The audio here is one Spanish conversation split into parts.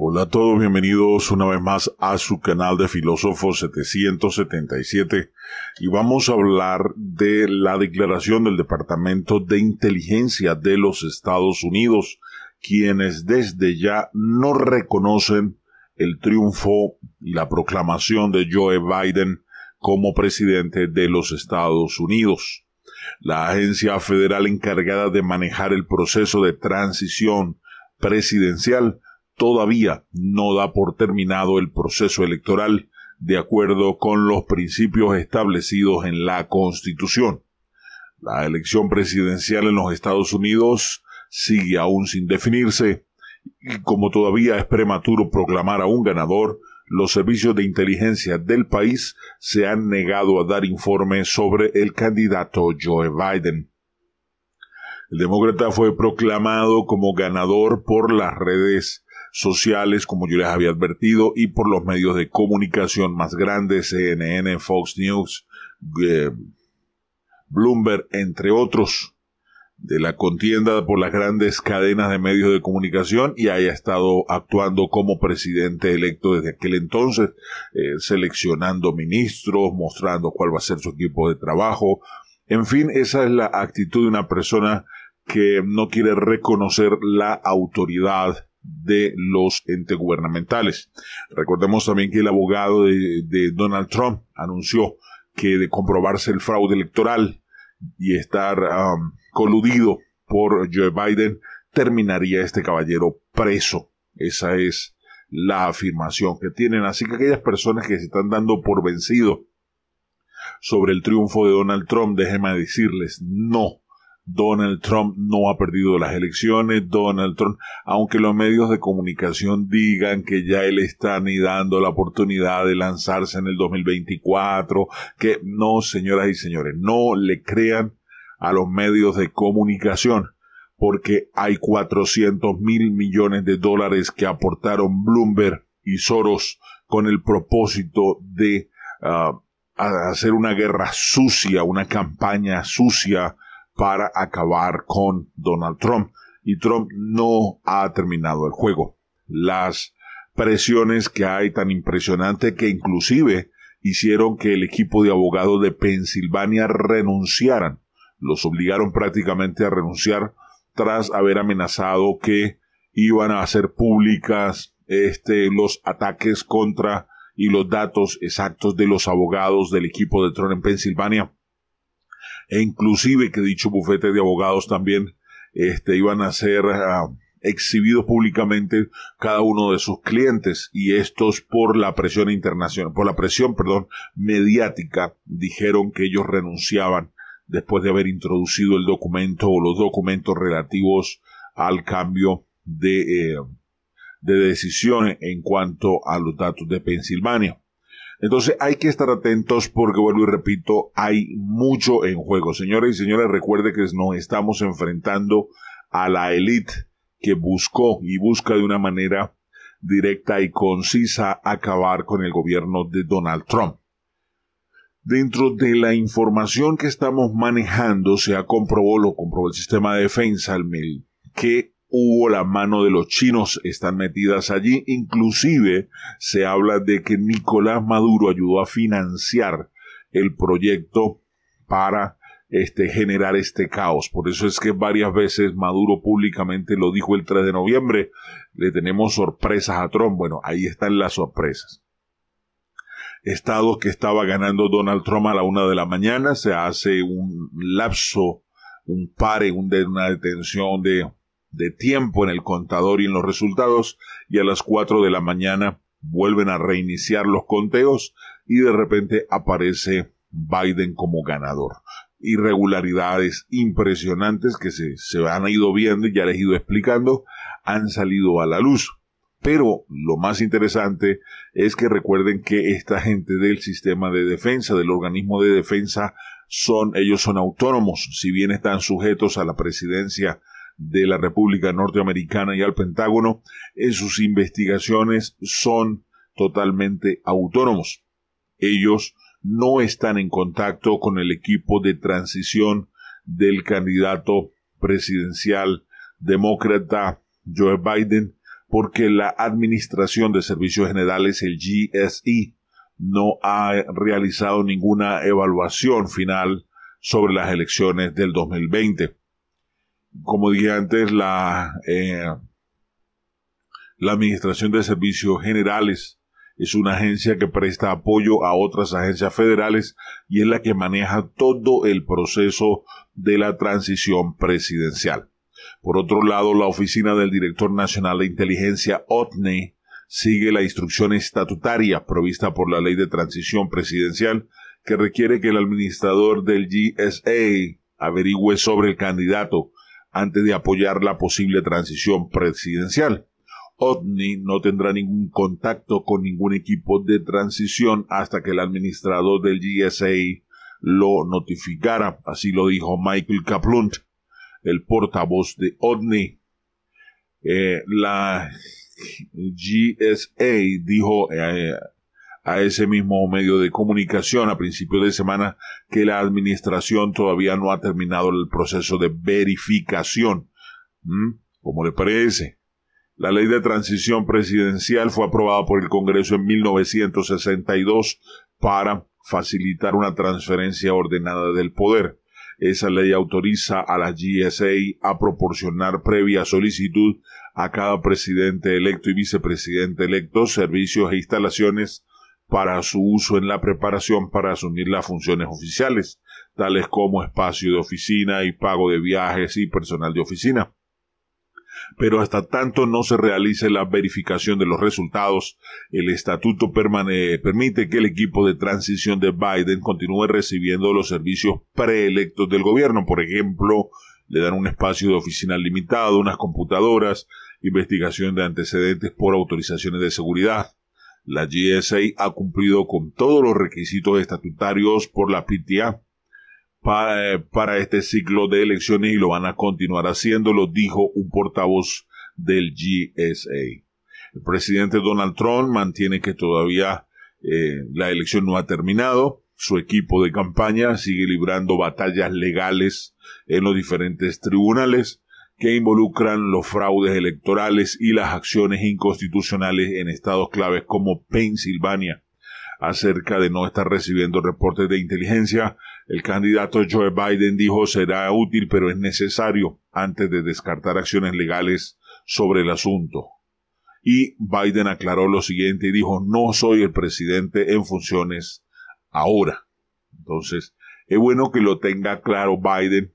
Hola a todos, bienvenidos una vez más a su canal de Filósofo 777 y vamos a hablar de la declaración del Departamento de Inteligencia de los Estados Unidos, quienes desde ya no reconocen el triunfo y la proclamación de Joe Biden como presidente de los Estados Unidos. La agencia federal encargada de manejar el proceso de transición presidencial todavía no da por terminado el proceso electoral de acuerdo con los principios establecidos en la Constitución. La elección presidencial en los Estados Unidos sigue aún sin definirse y como todavía es prematuro proclamar a un ganador, los servicios de inteligencia del país se han negado a dar informes sobre el candidato Joe Biden. El demócrata fue proclamado como ganador por las redes sociales, como yo les había advertido, y por los medios de comunicación más grandes, CNN, Fox News, eh, Bloomberg, entre otros, de la contienda por las grandes cadenas de medios de comunicación y haya estado actuando como presidente electo desde aquel entonces, eh, seleccionando ministros, mostrando cuál va a ser su equipo de trabajo. En fin, esa es la actitud de una persona que no quiere reconocer la autoridad de los entes gubernamentales. Recordemos también que el abogado de, Donald Trump anunció que de comprobarse el fraude electoral y estar coludido por Joe Biden, terminaría este caballero preso. Esa es la afirmación que tienen. Así que aquellas personas que se están dando por vencido sobre el triunfo de Donald Trump, déjenme decirles, no, Donald Trump no ha perdido las elecciones, Donald Trump, aunque los medios de comunicación digan que ya él está ni dando la oportunidad de lanzarse en el 2024, que no, señoras y señores, no le crean a los medios de comunicación porque hay 400 mil millones de dólares que aportaron Bloomberg y Soros con el propósito de ah, hacer una guerra sucia, una campaña sucia para acabar con Donald Trump. Y Trump no ha terminado el juego. Las presiones que hay tan impresionante que inclusive hicieron que el equipo de abogados de Pensilvania renunciaran. Los obligaron prácticamente a renunciar tras haber amenazado que iban a hacer públicas este, los ataques contra y los datos exactos de los abogados del equipo de Trump en Pensilvania e inclusive que dicho bufete de abogados también este, iban a ser ah, exhibidos públicamente cada uno de sus clientes y estos por la presión internacional, por la presión, perdón, mediática, dijeron que ellos renunciaban después de haber introducido el documento o los documentos relativos al cambio de, eh, de decisiones en cuanto a los datos de Pensilvania. Entonces hay que estar atentos porque vuelvo y repito, hay mucho en juego. Señores y señores, recuerde que nos estamos enfrentando a la élite que buscó y busca de una manera directa y concisa acabar con el gobierno de Donald Trump. Dentro de la información que estamos manejando, se ha comprobado, lo comprobó el sistema de defensa, el MIL, que hubo la mano de los chinos, están metidas allí. Inclusive se habla de que Nicolás Maduro ayudó a financiar el proyecto para este, generar este caos. Por eso es que varias veces Maduro públicamente lo dijo el 3 de noviembre, le tenemos sorpresas a Trump. Bueno, ahí están las sorpresas. Estado que estaba ganando Donald Trump a la una de la mañana, se hace un lapso, un pare, una detención de de tiempo en el contador y en los resultados y a las 4 de la mañana vuelven a reiniciar los conteos y de repente aparece Biden como ganador. Irregularidades impresionantes que se, se han ido viendo y ya les he ido explicando han salido a la luz. Pero lo más interesante es que recuerden que esta gente del sistema de defensa, del organismo de defensa, son, ellos son autónomos, si bien están sujetos a la presidencia de la República Norteamericana y al Pentágono en sus investigaciones son totalmente autónomos. Ellos no están en contacto con el equipo de transición del candidato presidencial demócrata Joe Biden porque la Administración de Servicios Generales, el GSI e, no ha realizado ninguna evaluación final sobre las elecciones del 2020 como dije antes, la, eh, la Administración de Servicios Generales es una agencia que presta apoyo a otras agencias federales y es la que maneja todo el proceso de la transición presidencial. Por otro lado, la Oficina del Director Nacional de Inteligencia, OTNE, sigue la instrucción estatutaria provista por la Ley de Transición Presidencial que requiere que el administrador del GSA averigüe sobre el candidato antes de apoyar la posible transición presidencial. OVNI no tendrá ningún contacto con ningún equipo de transición hasta que el administrador del GSA lo notificara, así lo dijo Michael Kaplunt, el portavoz de OVNI. Eh, la GSA dijo eh, a ese mismo medio de comunicación a principios de semana que la administración todavía no ha terminado el proceso de verificación. ¿Mm? ¿Cómo le parece? La ley de transición presidencial fue aprobada por el Congreso en 1962 para facilitar una transferencia ordenada del poder. Esa ley autoriza a la GSA a proporcionar previa solicitud a cada presidente electo y vicepresidente electo servicios e instalaciones para su uso en la preparación para asumir las funciones oficiales, tales como espacio de oficina y pago de viajes y personal de oficina. Pero hasta tanto no se realice la verificación de los resultados, el estatuto permite que el equipo de transición de Biden continúe recibiendo los servicios preelectos del gobierno, por ejemplo, le dan un espacio de oficina limitado, unas computadoras, investigación de antecedentes por autorizaciones de seguridad, la GSA ha cumplido con todos los requisitos estatutarios por la PTA eh, para, este ciclo de elecciones y lo van a continuar haciendo, lo dijo un portavoz del GSA. El presidente Donald Trump mantiene que todavía eh, la elección no ha terminado. Su equipo de campaña sigue librando batallas legales en los diferentes tribunales que involucran los fraudes electorales y las acciones inconstitucionales en estados claves como Pensilvania. Acerca de no estar recibiendo reportes de inteligencia, el candidato Joe Biden dijo será útil pero es necesario antes de descartar acciones legales sobre el asunto. Y Biden aclaró lo siguiente y dijo no soy el presidente en funciones ahora. Entonces, es bueno que lo tenga claro Biden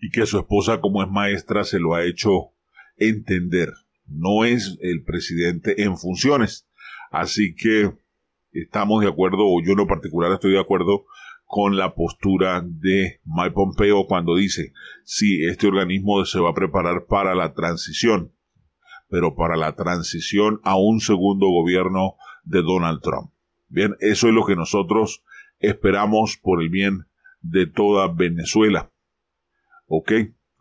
y que su esposa, como es maestra, se lo ha hecho entender. No es el presidente en funciones. Así que estamos de acuerdo, o yo en lo particular estoy de acuerdo con la postura de Mike Pompeo cuando dice, si este organismo se va a preparar para la transición, pero para la transición a un segundo gobierno de Donald Trump. Bien, eso es lo que nosotros esperamos por el bien de toda Venezuela. ¿Ok?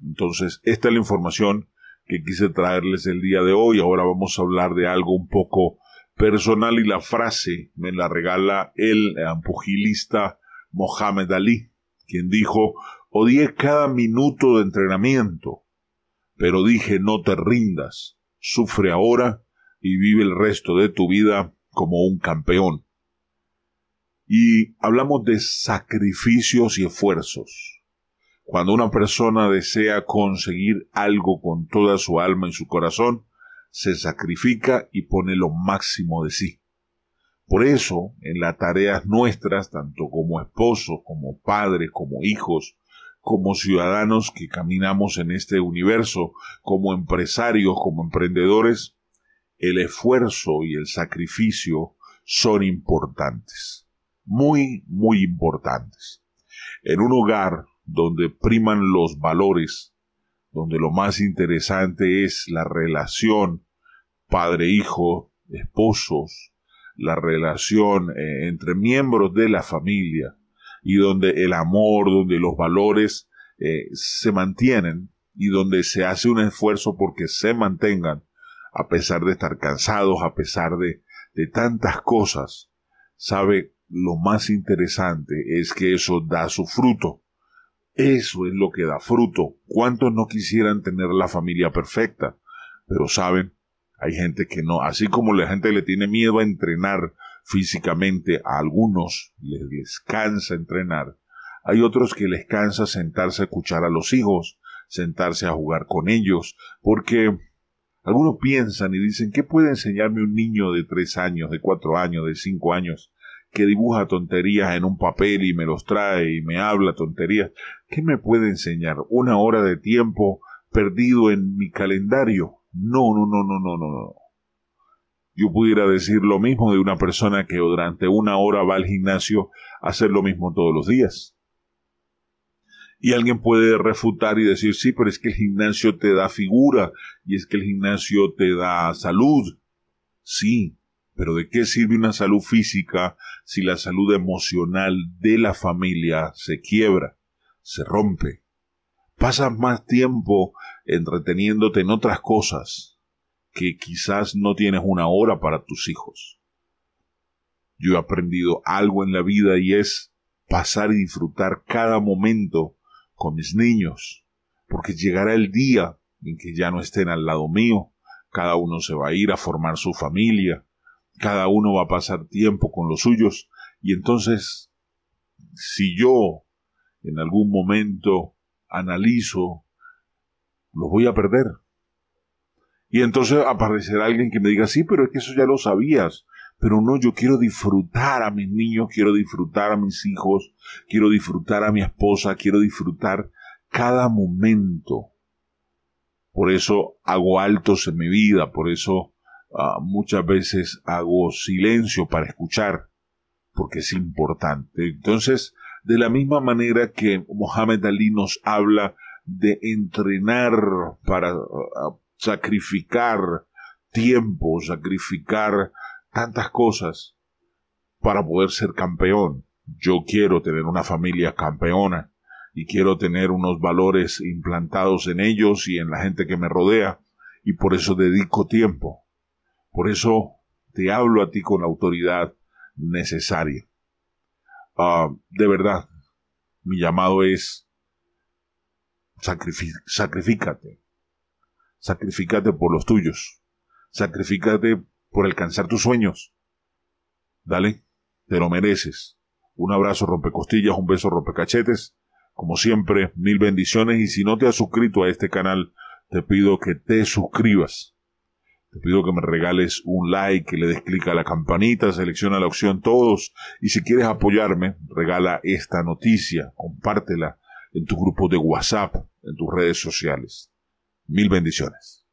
Entonces, esta es la información que quise traerles el día de hoy. Ahora vamos a hablar de algo un poco personal y la frase me la regala el ampujilista eh, Mohamed Ali, quien dijo, odié cada minuto de entrenamiento, pero dije no te rindas, sufre ahora y vive el resto de tu vida como un campeón. Y hablamos de sacrificios y esfuerzos. Cuando una persona desea conseguir algo con toda su alma y su corazón, se sacrifica y pone lo máximo de sí. Por eso, en las tareas nuestras, tanto como esposos, como padres, como hijos, como ciudadanos que caminamos en este universo, como empresarios, como emprendedores, el esfuerzo y el sacrificio son importantes, muy, muy importantes. En un hogar, donde priman los valores, donde lo más interesante es la relación padre-hijo, esposos, la relación eh, entre miembros de la familia y donde el amor, donde los valores eh, se mantienen y donde se hace un esfuerzo porque se mantengan a pesar de estar cansados, a pesar de, de tantas cosas. Sabe, lo más interesante es que eso da su fruto eso es lo que da fruto. ¿Cuántos no quisieran tener la familia perfecta? Pero saben, hay gente que no, así como la gente le tiene miedo a entrenar físicamente, a algunos les, cansa entrenar, hay otros que les cansa sentarse a escuchar a los hijos, sentarse a jugar con ellos, porque algunos piensan y dicen, ¿qué puede enseñarme un niño de tres años, de cuatro años, de cinco años? que dibuja tonterías en un papel y me los trae y me habla tonterías. ¿Qué me puede enseñar? ¿Una hora de tiempo perdido en mi calendario? No, no, no, no, no, no, Yo pudiera decir lo mismo de una persona que durante una hora va al gimnasio a hacer lo mismo todos los días. Y alguien puede refutar y decir, sí, pero es que el gimnasio te da figura y es que el gimnasio te da salud. Sí, pero ¿de qué sirve una salud física si la salud emocional de la familia se quiebra, se rompe? Pasas más tiempo entreteniéndote en otras cosas que quizás no tienes una hora para tus hijos. Yo he aprendido algo en la vida y es pasar y disfrutar cada momento con mis niños, porque llegará el día en que ya no estén al lado mío, cada uno se va a ir a formar su familia, cada uno va a pasar tiempo con los suyos y entonces si yo en algún momento analizo, los voy a perder. Y entonces aparecerá alguien que me diga, sí, pero es que eso ya lo sabías. Pero no, yo quiero disfrutar a mis niños, quiero disfrutar a mis hijos, quiero disfrutar a mi esposa, quiero disfrutar cada momento. Por eso hago altos en mi vida, por eso Ah, muchas veces hago silencio para escuchar, porque es importante. Entonces, de la misma manera que Mohamed Ali nos habla de entrenar para ah, ah, sacrificar tiempo, sacrificar tantas cosas para poder ser campeón. Yo quiero tener una familia campeona y quiero tener unos valores implantados en ellos y en la gente que me rodea y por eso dedico tiempo por eso te hablo a ti con la autoridad necesaria. Ah, de verdad, mi llamado es sacrifícate, sacrificate. por los tuyos. Sacrificate por alcanzar tus sueños. Dale, te lo mereces. Un abrazo rompecostillas, un beso rompecachetes. Como siempre, mil bendiciones y si no te has suscrito a este canal, te pido que te suscribas te pido que me regales un like, que le des clic a la campanita, selecciona la opción todos y si quieres apoyarme, regala esta noticia, compártela en tu grupo de WhatsApp, en tus redes sociales. Mil bendiciones.